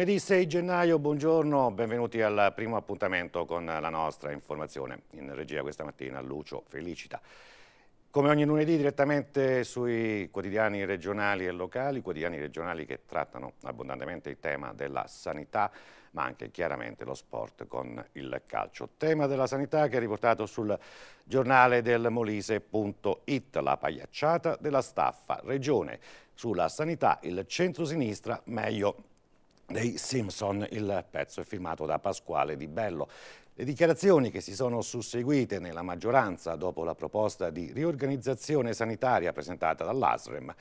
Lunedì 6 gennaio, buongiorno, benvenuti al primo appuntamento con la nostra informazione. In regia questa mattina Lucio Felicita. Come ogni lunedì direttamente sui quotidiani regionali e locali, quotidiani regionali che trattano abbondantemente il tema della sanità, ma anche chiaramente lo sport con il calcio. Tema della sanità che è riportato sul giornale del Molise.it, la pagliacciata della staffa regione. Sulla sanità il centro-sinistra meglio dei Simpson. Il pezzo è firmato da Pasquale Di Bello. Le dichiarazioni che si sono susseguite nella maggioranza dopo la proposta di riorganizzazione sanitaria presentata dall'ASREM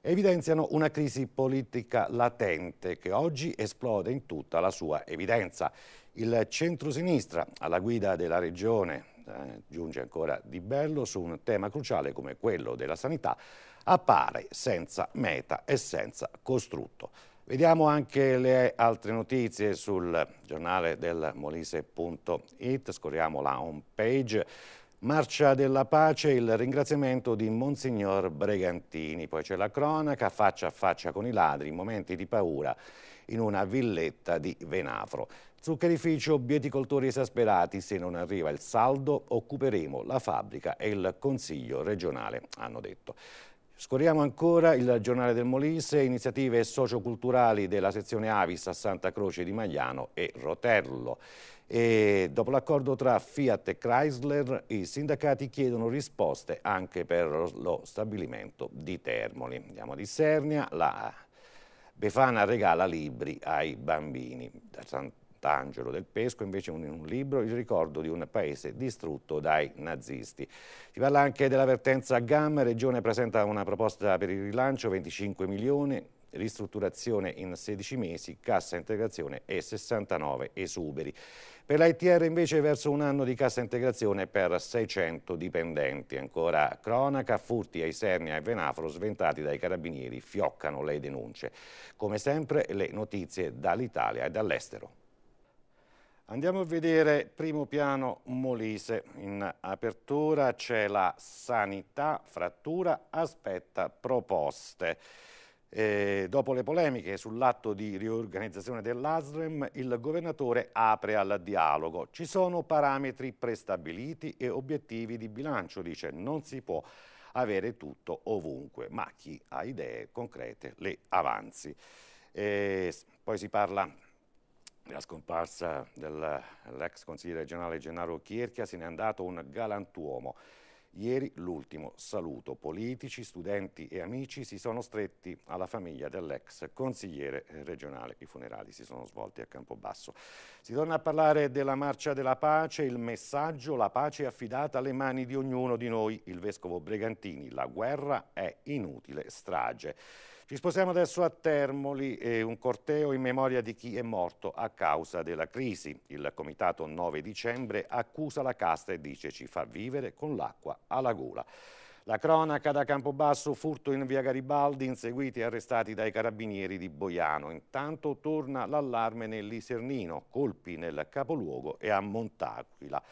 evidenziano una crisi politica latente che oggi esplode in tutta la sua evidenza. Il centrosinistra alla guida della regione, eh, giunge ancora di bello, su un tema cruciale come quello della sanità, appare senza meta e senza costrutto. Vediamo anche le altre notizie sul giornale del Molise.it, scorriamo la home page. Marcia della pace, il ringraziamento di Monsignor Bregantini, poi c'è la cronaca, faccia a faccia con i ladri, momenti di paura in una villetta di Venafro. Zuccherificio, bieticoltori esasperati, se non arriva il saldo occuperemo la fabbrica e il Consiglio regionale, hanno detto. Scorriamo ancora il giornale del Molise, iniziative socioculturali della sezione Avis a Santa Croce di Magliano e Rotello. E dopo l'accordo tra Fiat e Chrysler, i sindacati chiedono risposte anche per lo stabilimento di Termoli. Andiamo a Sernia, la Befana regala libri ai bambini. Da Santa Sant'Angelo del Pesco, invece in un libro il ricordo di un paese distrutto dai nazisti. Si parla anche dell'avvertenza GAM, Regione presenta una proposta per il rilancio, 25 milioni, ristrutturazione in 16 mesi, cassa integrazione e 69 esuberi. Per l'ITR invece verso un anno di cassa integrazione per 600 dipendenti. Ancora cronaca, furti ai Sernia e Venafro sventati dai carabinieri fioccano le denunce. Come sempre le notizie dall'Italia e dall'estero. Andiamo a vedere primo piano Molise. In apertura c'è la sanità, frattura, aspetta proposte. E eh, dopo le polemiche sull'atto di riorganizzazione dell'ASREM, il governatore apre al dialogo. Ci sono parametri prestabiliti e obiettivi di bilancio, dice, non si può avere tutto ovunque, ma chi ha idee concrete le avanzi. E eh, poi si parla la scomparsa dell'ex consigliere regionale Gennaro Chierchia se n'è andato un galantuomo. Ieri l'ultimo saluto. Politici, studenti e amici si sono stretti alla famiglia dell'ex consigliere regionale. I funerali si sono svolti a Campobasso. Si torna a parlare della marcia della pace, il messaggio, la pace è affidata alle mani di ognuno di noi. Il vescovo Bregantini, la guerra è inutile strage. Ci sposiamo adesso a Termoli, un corteo in memoria di chi è morto a causa della crisi. Il comitato 9 dicembre accusa la casta e dice ci fa vivere con l'acqua alla gola. La cronaca da Campobasso, furto in via Garibaldi, inseguiti e arrestati dai carabinieri di Boiano. Intanto torna l'allarme nell'Isernino, colpi nel capoluogo e a Montaquila.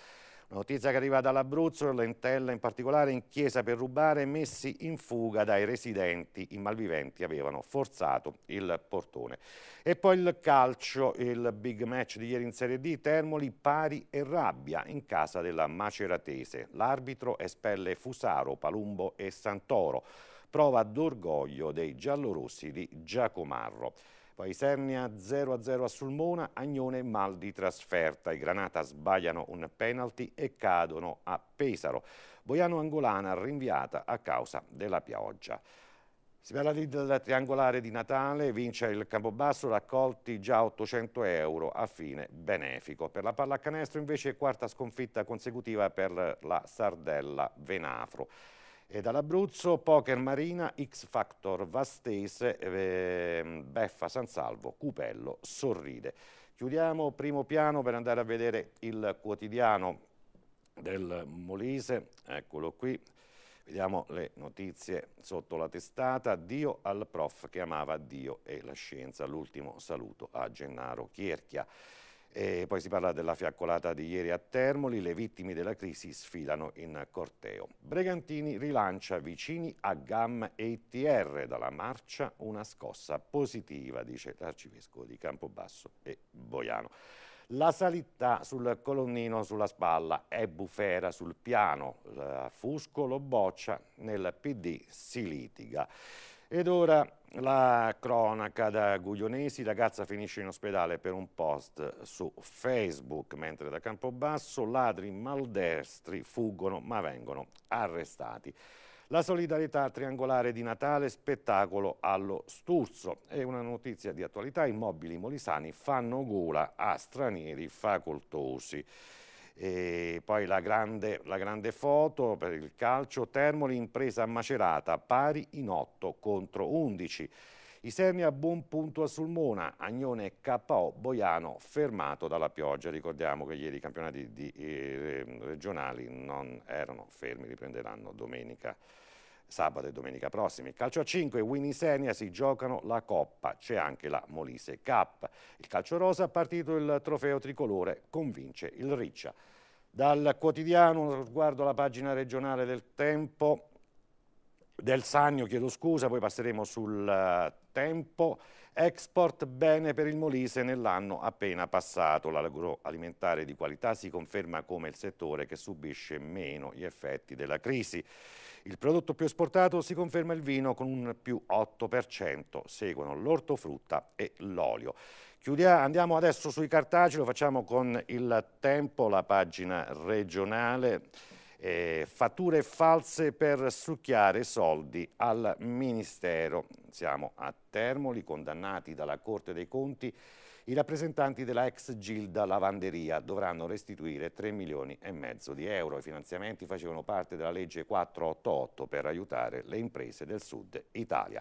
Notizia che arriva dall'Abruzzo, Lentella in particolare in chiesa per rubare, messi in fuga dai residenti, i malviventi avevano forzato il portone. E poi il calcio, il big match di ieri in Serie D, Termoli pari e rabbia in casa della Maceratese. L'arbitro espelle Fusaro, Palumbo e Santoro, prova d'orgoglio dei giallorossi di Giacomarro. Poi Sernia 0-0 a Sulmona, Agnone mal di trasferta. I Granata sbagliano un penalty e cadono a Pesaro. Boiano Angolana rinviata a causa della pioggia. Si parla lì del triangolare di Natale, vince il Campobasso, raccolti già 800 euro a fine benefico. Per la pallacanestro invece quarta sconfitta consecutiva per la Sardella Venafro. E dall'Abruzzo, Poker Marina, X Factor, Vastese, eh, Beffa, San Salvo, Cupello, Sorride. Chiudiamo primo piano per andare a vedere il quotidiano del Molise, eccolo qui. Vediamo le notizie sotto la testata. Dio al prof che amava Dio e la scienza. L'ultimo saluto a Gennaro Chierchia. E poi si parla della fiaccolata di ieri a Termoli, le vittime della crisi sfilano in corteo. Bregantini rilancia vicini a GAM e ITR dalla marcia una scossa positiva, dice l'arcivescovo di Campobasso e Boiano. La salita sul colonnino sulla spalla è bufera sul piano, Fusco lo boccia, nel PD si litiga. Ed ora la cronaca da Guglionesi, ragazza finisce in ospedale per un post su Facebook, mentre da Campobasso ladri maldestri fuggono ma vengono arrestati. La solidarietà triangolare di Natale, spettacolo allo Sturzo. E una notizia di attualità, immobili molisani fanno gola a stranieri facoltosi. E poi la grande, la grande, foto per il calcio, Termoli impresa macerata, pari in 8 contro 11. I a buon punto a Sulmona, Agnone KO Boiano fermato dalla pioggia. Ricordiamo che ieri i campionati di, eh, regionali non erano fermi, riprenderanno domenica sabato e domenica prossimi. Calcio a 5, Senia si giocano la Coppa, c'è anche la Molise Cup. Il calcio rosa ha partito il trofeo tricolore, convince il Riccia. Dal quotidiano, sguardo alla pagina regionale del Tempo, del Sannio, chiedo scusa, poi passeremo sul eh, tempo Export bene per il Molise nell'anno appena passato. L'agroalimentare di qualità si conferma come il settore che subisce meno gli effetti della crisi. Il prodotto più esportato si conferma il vino con un più 8%, seguono l'ortofrutta e l'olio. andiamo adesso sui cartacei, lo facciamo con il tempo, la pagina regionale eh, fatture false per succhiare soldi al Ministero. Siamo a Termoli, condannati dalla Corte dei Conti, i rappresentanti della ex Gilda Lavanderia dovranno restituire 3 milioni e mezzo di euro. I finanziamenti facevano parte della legge 488 per aiutare le imprese del sud Italia.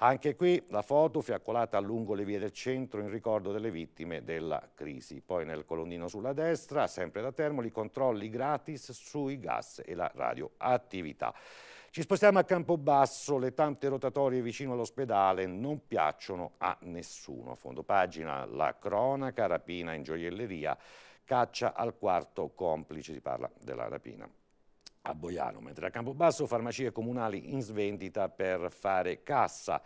Anche qui la foto fiaccolata lungo le vie del centro in ricordo delle vittime della crisi. Poi nel colonnino sulla destra, sempre da Termoli, controlli gratis sui gas e la radioattività. Ci spostiamo a Campobasso, le tante rotatorie vicino all'ospedale non piacciono a nessuno. A fondo pagina la cronaca, rapina in gioielleria, caccia al quarto complice, si parla della rapina a Boiano, mentre a Campobasso farmacie comunali in svendita per fare cassa.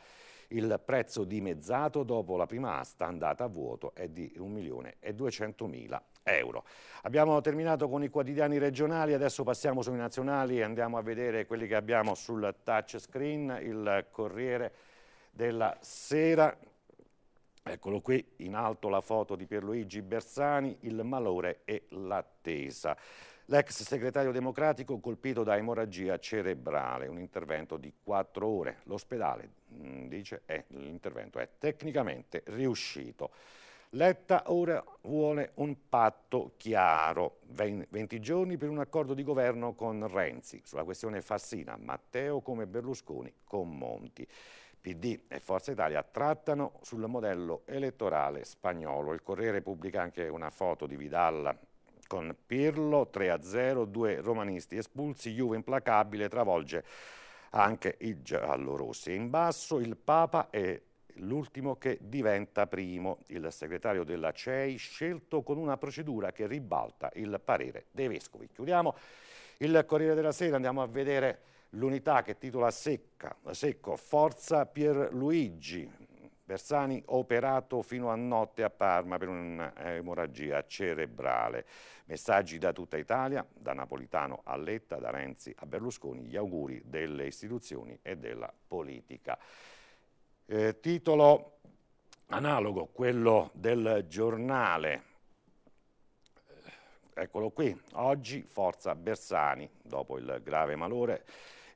Il prezzo dimezzato dopo la prima asta andata a vuoto è di 1.200.000 euro. Abbiamo terminato con i quotidiani regionali, adesso passiamo sui nazionali e andiamo a vedere quelli che abbiamo sul touchscreen, il Corriere della Sera Eccolo qui, in alto la foto di Pierluigi Bersani, il malore e l'attesa. L'ex segretario democratico colpito da emorragia cerebrale, un intervento di quattro ore. L'ospedale, mm, dice, eh, l'intervento è tecnicamente riuscito. Letta ora vuole un patto chiaro, 20 giorni per un accordo di governo con Renzi. Sulla questione Fassina, Matteo come Berlusconi con Monti. PD e Forza Italia trattano sul modello elettorale spagnolo. Il Corriere pubblica anche una foto di Vidal con Pirlo, 3-0, due romanisti espulsi, Juve implacabile, travolge anche i giallorossi. In basso il Papa è l'ultimo che diventa primo, il segretario della CEI scelto con una procedura che ribalta il parere dei vescovi. Chiudiamo il Corriere della Sera, andiamo a vedere l'unità che titola secca, secco Forza Pierluigi. Bersani operato fino a notte a Parma per un'emorragia cerebrale. Messaggi da tutta Italia, da Napolitano a Letta, da Renzi a Berlusconi, gli auguri delle istituzioni e della politica. Eh, titolo analogo, quello del giornale eh, eccolo qui, oggi Forza Bersani, dopo il grave malore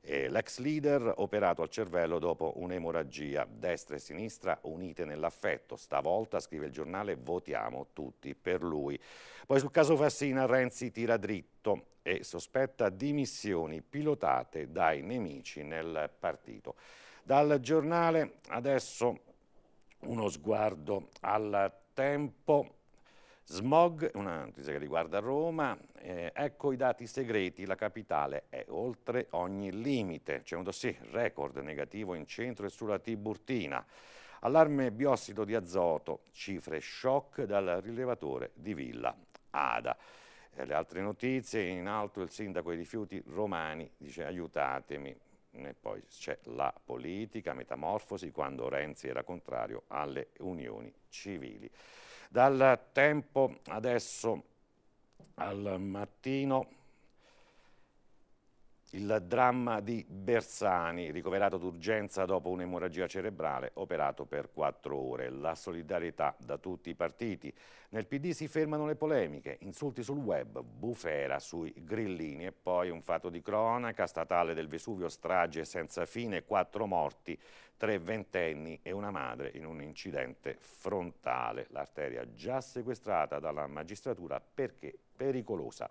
L'ex leader operato al cervello dopo un'emorragia. Destra e sinistra unite nell'affetto. Stavolta, scrive il giornale, votiamo tutti per lui. Poi sul caso Fassina Renzi tira dritto e sospetta dimissioni pilotate dai nemici nel partito. Dal giornale adesso uno sguardo al tempo Smog, una notizia che riguarda Roma, eh, ecco i dati segreti, la capitale è oltre ogni limite, c'è un dossier record negativo in centro e sulla Tiburtina, allarme biossido di azoto, cifre shock dal rilevatore di Villa Ada. Eh, le altre notizie, in alto il sindaco ai rifiuti romani dice aiutatemi, e poi c'è la politica, metamorfosi, quando Renzi era contrario alle unioni civili. Dal tempo adesso al mattino il dramma di Bersani, ricoverato d'urgenza dopo un'emorragia cerebrale, operato per quattro ore. La solidarietà da tutti i partiti. Nel PD si fermano le polemiche, insulti sul web, bufera sui grillini e poi un fatto di cronaca statale del Vesuvio, strage senza fine, quattro morti, tre ventenni e una madre in un incidente frontale. L'arteria già sequestrata dalla magistratura perché pericolosa.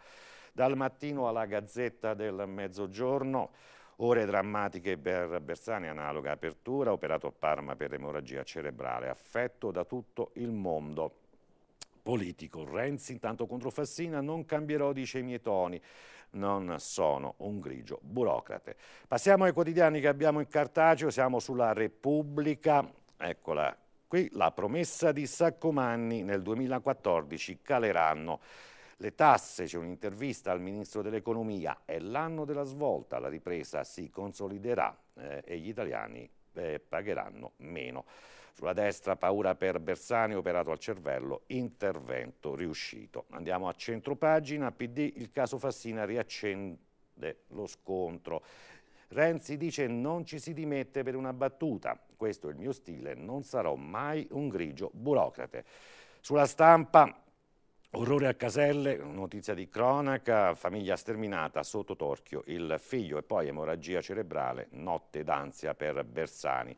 Dal mattino alla Gazzetta del Mezzogiorno, ore drammatiche per Bersani, analoga apertura, operato a Parma per emorragia cerebrale, affetto da tutto il mondo politico. Renzi intanto contro Fassina non cambierò, dice i miei toni. Non sono un grigio burocrate. Passiamo ai quotidiani che abbiamo in cartaceo, siamo sulla Repubblica. Eccola qui, la promessa di Saccomanni nel 2014 caleranno le tasse, c'è un'intervista al Ministro dell'Economia, è l'anno della svolta, la ripresa si consoliderà eh, e gli italiani eh, pagheranno meno. Sulla destra paura per Bersani, operato al cervello, intervento riuscito. Andiamo a centropagina, PD, il caso Fassina riaccende lo scontro. Renzi dice non ci si dimette per una battuta, questo è il mio stile, non sarò mai un grigio burocrate. Sulla stampa Orrore a Caselle, notizia di cronaca, famiglia sterminata sotto torchio, il figlio e poi emorragia cerebrale, notte d'ansia per Bersani.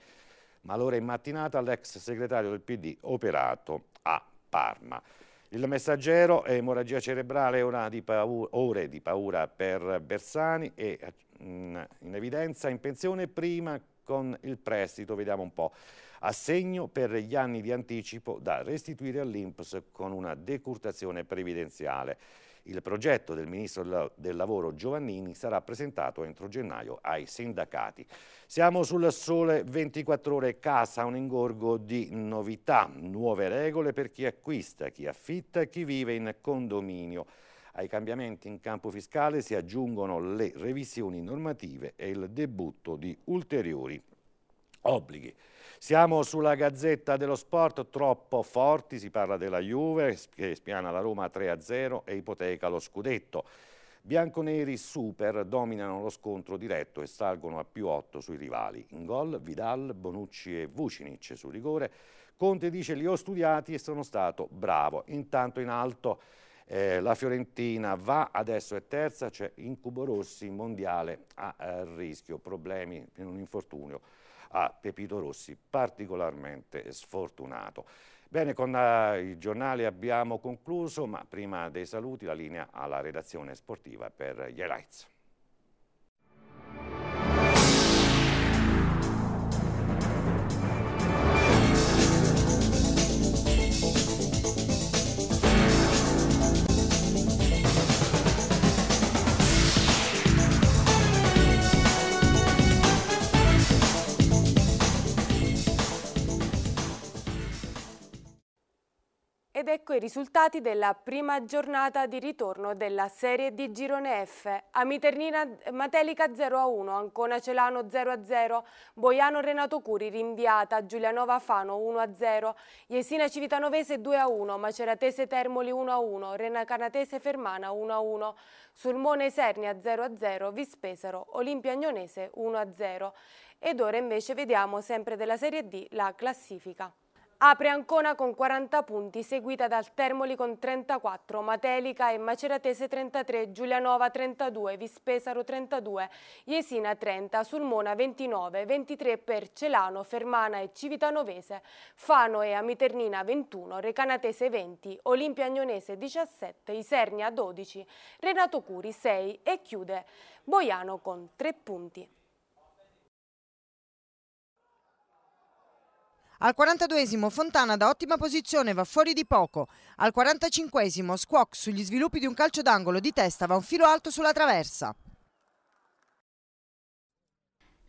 Malore in mattinata l'ex segretario del PD operato a Parma. Il messaggero, emorragia cerebrale, ora di paura, ore di paura per Bersani e mm, in evidenza in pensione prima con il prestito, vediamo un po' assegno per gli anni di anticipo da restituire all'Inps con una decurtazione previdenziale. Il progetto del Ministro del Lavoro Giovannini sarà presentato entro gennaio ai sindacati. Siamo sul sole 24 ore casa, un ingorgo di novità, nuove regole per chi acquista, chi affitta e chi vive in condominio. Ai cambiamenti in campo fiscale si aggiungono le revisioni normative e il debutto di ulteriori obblighi. Siamo sulla Gazzetta dello Sport, troppo forti, si parla della Juve che spiana la Roma 3-0 e ipoteca lo scudetto. Bianconeri super dominano lo scontro diretto e salgono a più 8 sui rivali. In gol Vidal, Bonucci e Vucinic su rigore. Conte dice li ho studiati e sono stato bravo. Intanto in alto eh, la Fiorentina va, adesso è terza, c'è cioè Incubo Rossi, mondiale a, a eh, rischio, problemi in un infortunio a Pepito Rossi, particolarmente sfortunato. Bene, con eh, i giornali abbiamo concluso, ma prima dei saluti la linea alla redazione sportiva per gli highlights. Ed ecco i risultati della prima giornata di ritorno della Serie di Girone F. Amiternina Matelica 0-1, Ancona Celano 0-0, Boiano Renato Curi rinviata, Giulianova Fano 1-0, Jesina Civitanovese 2-1, Maceratese Termoli 1-1, Rena Canatese Fermana 1-1, Sulmone Sernia 0-0, Vispesaro Olimpia Agnonese 1-0. Ed ora invece vediamo sempre della Serie D la classifica. Apre Ancona con 40 punti, seguita dal Termoli con 34, Matelica e Maceratese 33, Giulianova 32, Vispesaro 32, Jesina 30, Sulmona 29, 23 per Celano, Fermana e Civitanovese, Fano e Amiternina 21, Recanatese 20, Olimpia Agnonese 17, Isernia 12, Renato Curi 6 e chiude Boiano con 3 punti. Al 42esimo Fontana da ottima posizione va fuori di poco. Al 45esimo Squoc sugli sviluppi di un calcio d'angolo di testa va un filo alto sulla traversa.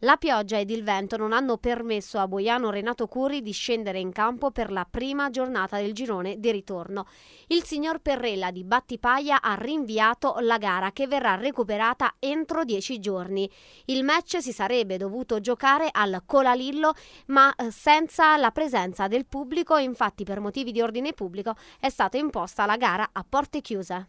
La pioggia ed il vento non hanno permesso a Boiano Renato Curri di scendere in campo per la prima giornata del girone di ritorno. Il signor Perrella di Battipaglia ha rinviato la gara che verrà recuperata entro dieci giorni. Il match si sarebbe dovuto giocare al Colalillo ma eh, senza la presenza del pubblico, infatti per motivi di ordine pubblico è stata imposta la gara a porte chiuse.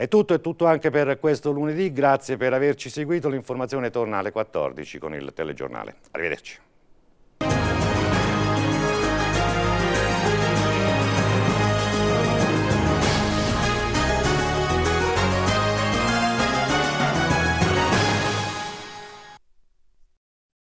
È tutto, è tutto anche per questo lunedì, grazie per averci seguito, l'informazione torna alle 14 con il telegiornale. Arrivederci.